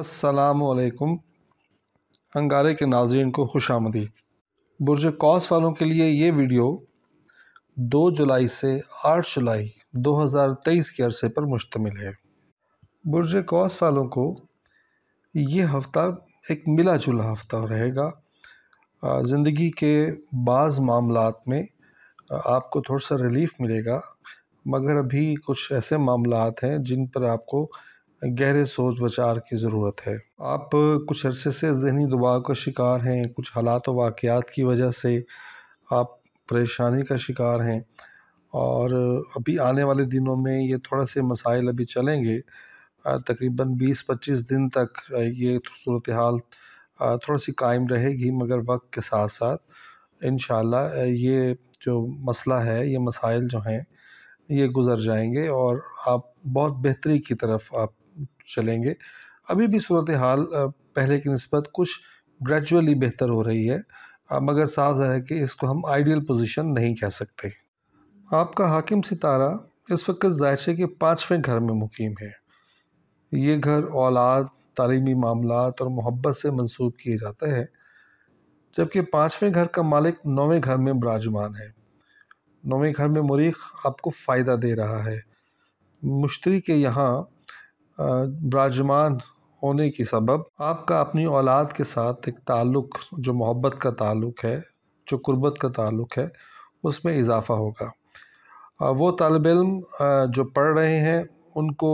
असलकुम अंगारे के नाजरन को खुश आमदी बुरज कौस वालों के लिए ये वीडियो 2 जुलाई से 8 जुलाई 2023 के अरसे पर मुश्तमिल है बुरज कौस वालों को ये हफ़्ता एक मिला जुला हफ़्ता रहेगा ज़िंदगी के बाज़ मामला में आपको थोड़ा सा रिलीफ मिलेगा मगर अभी कुछ ऐसे मामला हैं जिन पर आपको गहरे सोच विचार की ज़रूरत है आप कुछ अरसे से जहनी दबाव का शिकार हैं कुछ हालात और वाक़ात की वजह से आप परेशानी का शिकार हैं और अभी आने वाले दिनों में ये थोड़ा से मसाइल अभी चलेंगे तकरीबन 20-25 दिन तक ये सूरत हाल थोड़ी सी कायम रहेगी मगर वक्त के साथ साथ इन ये जो मसला है ये मसाइल जो हैं ये गुज़र जाएंगे और आप बहुत बेहतरी की तरफ आप चलेंगे अभी भी सूरत हाल पहले की नस्बत कुछ ग्रेजुअली बेहतर हो रही है मगर साज है कि इसको हम आइडियल पोजीशन नहीं कह सकते आपका हाकिम सितारा इस वक्त जायशे के पाँचवें घर में मुकीम है ये घर औलाद तलीमी मामला और मोहब्बत से मंसूब किए जाते हैं जबकि पाँचवें घर का मालिक नौवें घर में बराजमान है नौवें घर में मरीख आपको फ़ायदा दे रहा है मुश्तरी के यहाँ विराजमान होने की सबब आपका अपनी औलाद के साथ एक ताल्लुक जो मोहब्बत का ताल्लुक है जो कुर्बत का ताल्लुक है उसमें इजाफ़ा होगा वो तालब इम जो पढ़ रहे हैं उनको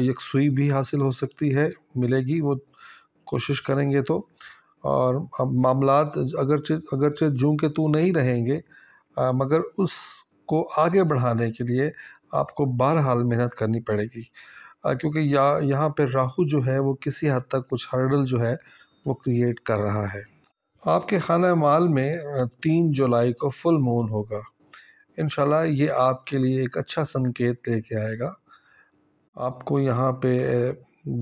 यकसुई भी हासिल हो सकती है मिलेगी वो कोशिश करेंगे तो और अब मामला अगरचे अगरचे जूँ के तू नहीं रहेंगे आ, मगर उसको आगे बढ़ाने के लिए आपको बहरहाल मेहनत करनी पड़ेगी क्योंकि या यहाँ पर राहु जो है वो किसी हद तक कुछ हर्डल जो है वो क्रिएट कर रहा है आपके खाना माल में तीन जुलाई को फुल मून होगा इन ये आपके लिए एक अच्छा संकेत लेके आएगा आपको यहाँ पे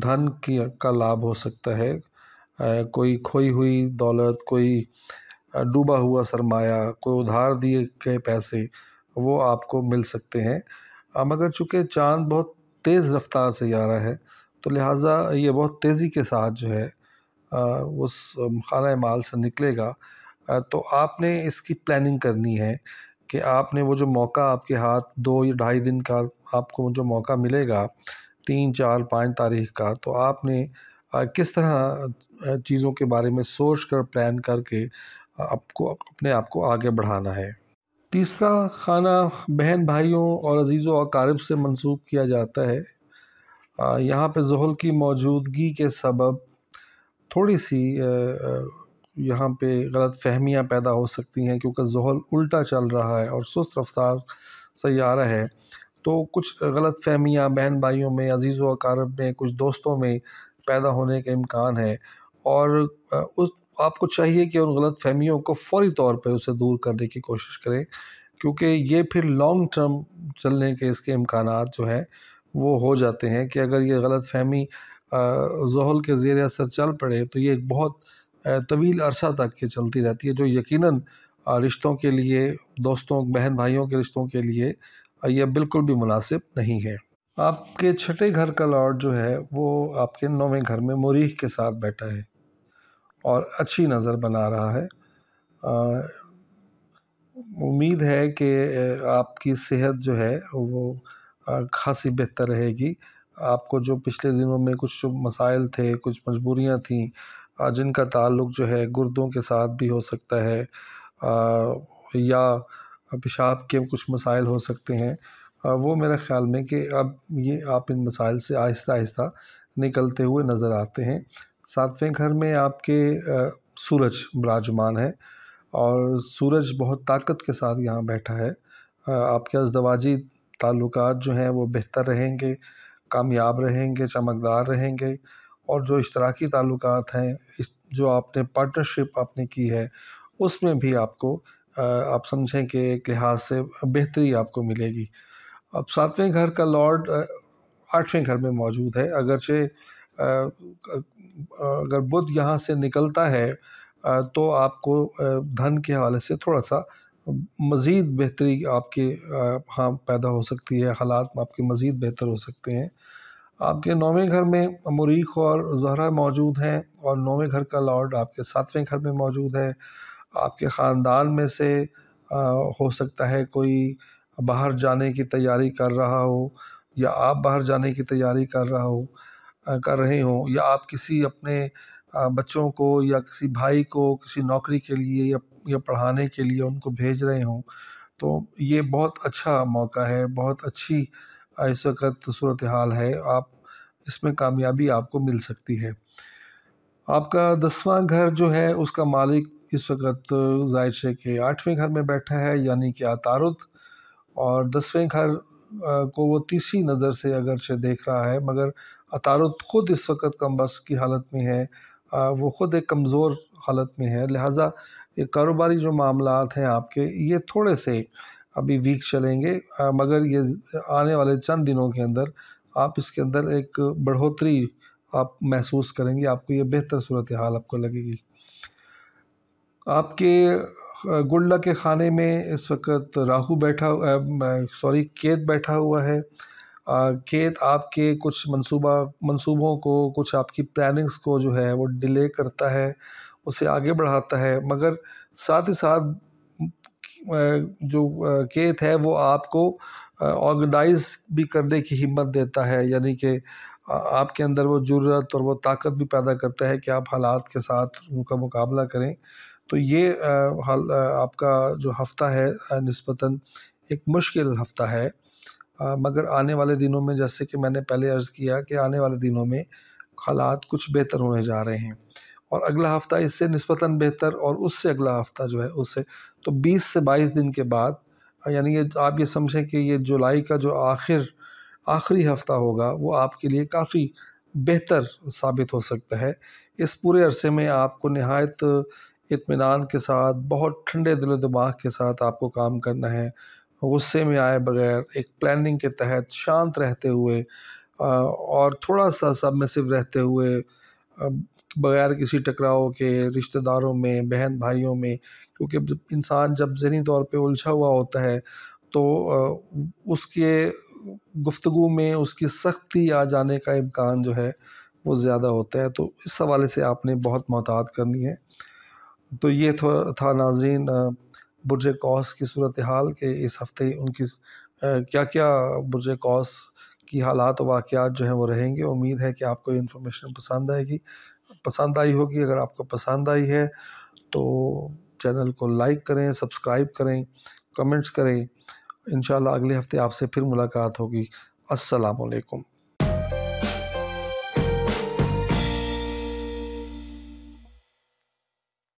धन की का लाभ हो सकता है कोई खोई हुई दौलत कोई डूबा हुआ सरमाया कोई उधार दिए गए पैसे वो आपको मिल सकते हैं मगर चूँकि चांद बहुत तेज़ रफ्तार रहा है तो लिहाजा ये बहुत तेज़ी के साथ जो है उस खाना माल से निकलेगा तो आपने इसकी प्लानिंग करनी है कि आपने वो जो मौका आपके हाथ दो या ढाई दिन का आपको जो मौका मिलेगा तीन चार पाँच तारीख का तो आपने किस तरह चीज़ों के बारे में सोच कर प्लान करके आपको अपने आप को आगे बढ़ाना है तीसरा खाना बहन भाइयों और अजीज़ों और अकारब से मनसूब किया जाता है यहाँ पे जहल की मौजूदगी के सबब थोड़ी सी यहाँ पे गलत फहमियाँ पैदा हो सकती हैं क्योंकि जहल उल्टा चल रहा है और सुस्त रफ्तार सैारा है तो कुछ गलत फहमियाँ बहन भाइयों में अजीज़ व अकारब में कुछ दोस्तों में पैदा होने के इम्कान है और उस आपको चाहिए कि उन गलत फहमियों को फौरी तौर पर उसे दूर करने की कोशिश करें क्योंकि ये फिर लॉन्ग टर्म चलने के इसके इम्कान जो हैं वो हो जाते हैं कि अगर ये गलत फहमी जहल के ज़ेर असर चल पड़े तो ये एक बहुत तवील अरसा तक के चलती रहती है जो यकीन रिश्तों के लिए दोस्तों बहन भाइयों के रिश्तों के लिए यह बिल्कुल भी मुनासिब नहीं है आपके छठे घर का लॉर्ड जो है वो आपके नौवें घर में मरीख के साथ बैठा है और अच्छी नज़र बना रहा है उम्मीद है कि आपकी सेहत जो है वो खासी बेहतर रहेगी आपको जो पिछले दिनों में कुछ मसाइल थे कुछ मजबूरियां थीं जिनका ताल्लुक जो है गुर्दों के साथ भी हो सकता है या पेशाब के कुछ मसाइल हो सकते हैं वो मेरे ख़्याल में कि अब ये आप इन मसाइल से आहिस्ता आहिस्ता निकलते हुए नज़र आते हैं सातवें घर में आपके सूरज विराजमान है और सूरज बहुत ताकत के साथ यहाँ बैठा है आपके अजदवाजी ताल्लुकात जो हैं वो बेहतर रहेंगे कामयाब रहेंगे चमकदार रहेंगे और जो इश्तराकी ताल्लुकात हैं जो आपने पार्टनरशिप आपने की है उसमें भी आपको आप समझें कि एक लिहाज से बेहतरी आपको मिलेगी अब सातवें घर का लॉर्ड आठवें घर में मौजूद है अगरचे अगर बुध यहाँ से निकलता है तो आपको धन के हवाले से थोड़ा सा मज़ीद बेहतरी आपके हाँ पैदा हो सकती है हालात आपके मज़ीद बेहतर हो सकते हैं आपके नौवें घर में मरीख और जहरा मौजूद हैं और नौवें घर का लॉर्ड आपके सातवें घर में मौजूद है आपके ख़ानदान में से आ, हो सकता है कोई बाहर जाने की तैयारी कर रहा हो या आप बाहर जाने की तैयारी कर रहा हो कर रहे हों या आप किसी अपने बच्चों को या किसी भाई को किसी नौकरी के लिए या या पढ़ाने के लिए उनको भेज रहे हों तो ये बहुत अच्छा मौका है बहुत अच्छी इस वक्त सूरत हाल है आप इसमें कामयाबी आपको मिल सकती है आपका दसवां घर जो है उसका मालिक इस वक्त जाहिर शेख कि आठवें घर में बैठा है यानी कि आतारुद और दसवें घर को वो तीसरी नज़र से अगरचे देख रहा है मगर अतारुद ख़ुद इस वक्त कम बस की हालत में है आ, वो ख़ुद एक कमज़ोर हालत में है लिहाजा ये कारोबारी जो मामला हैं आपके ये थोड़े से अभी वीक चलेंगे आ, मगर ये आने वाले चंद दिनों के अंदर आप इसके अंदर एक बढ़ोतरी आप महसूस करेंगे आपको ये बेहतर सूरत हाल आपको लगेगी आपके गुल्ला के खाने में इस वक्त राहु बैठा सॉरी केत बैठा हुआ है खेत आपके कुछ मंसूबा मंसूबों को कुछ आपकी प्लानिंग्स को जो है वो डिले करता है उसे आगे बढ़ाता है मगर साथ ही साथ जो खेत है वो आपको ऑर्गेनाइज भी करने की हिम्मत देता है यानी कि आपके अंदर वो ज़रूरत और वो ताकत भी पैदा करता है कि आप हालात के साथ उनका मुकाबला करें तो ये हाल आपका जो हफ्ता है नस्बता एक मुश्किल हफ्ता है मगर आने वाले दिनों में जैसे कि मैंने पहले अर्ज़ किया कि आने वाले दिनों में हालात कुछ बेहतर होने जा रहे हैं और अगला हफ़्ता इससे नस्बता बेहतर और उससे अगला हफ़्ता जो है उससे तो 20 से 22 दिन के बाद यानी ये आप ये समझें कि ये जुलाई का जो आखिर आखिरी हफ़्ता होगा वो आपके लिए काफ़ी बेहतर साबित हो सकता है इस पूरे अरसे में आपको नहायत इतमान के साथ बहुत ठंडे दिल दिमाग के साथ आपको काम करना है गुस्से में आए बगैर एक प्लानिंग के तहत शांत रहते हुए और थोड़ा सा सबमिसिव रहते हुए बगैर किसी टकराव के रिश्तेदारों में बहन भाइयों में क्योंकि इंसान जब जहनी तौर पे उलझा हुआ होता है तो उसके गुफ्तु में उसकी सख्ती आ जाने का इम्कान जो है वो ज़्यादा होता है तो इस हवाले से आपने बहुत मोहतात करनी है तो ये था, नाजीन बुरज कौस की सूरत हाल के इस हफ्ते उनकी क्या क्या बुरज कौस की हालात वाक़ात जो हैं वो रहेंगे उम्मीद है कि आपको ये इन्फॉर्मेशन पसंद आएगी पसंद आई होगी अगर आपको पसंद आई है तो चैनल को लाइक करें सब्सक्राइब करें कमेंट्स करें इन अगले हफ्ते आपसे फिर मुलाकात होगी असलकम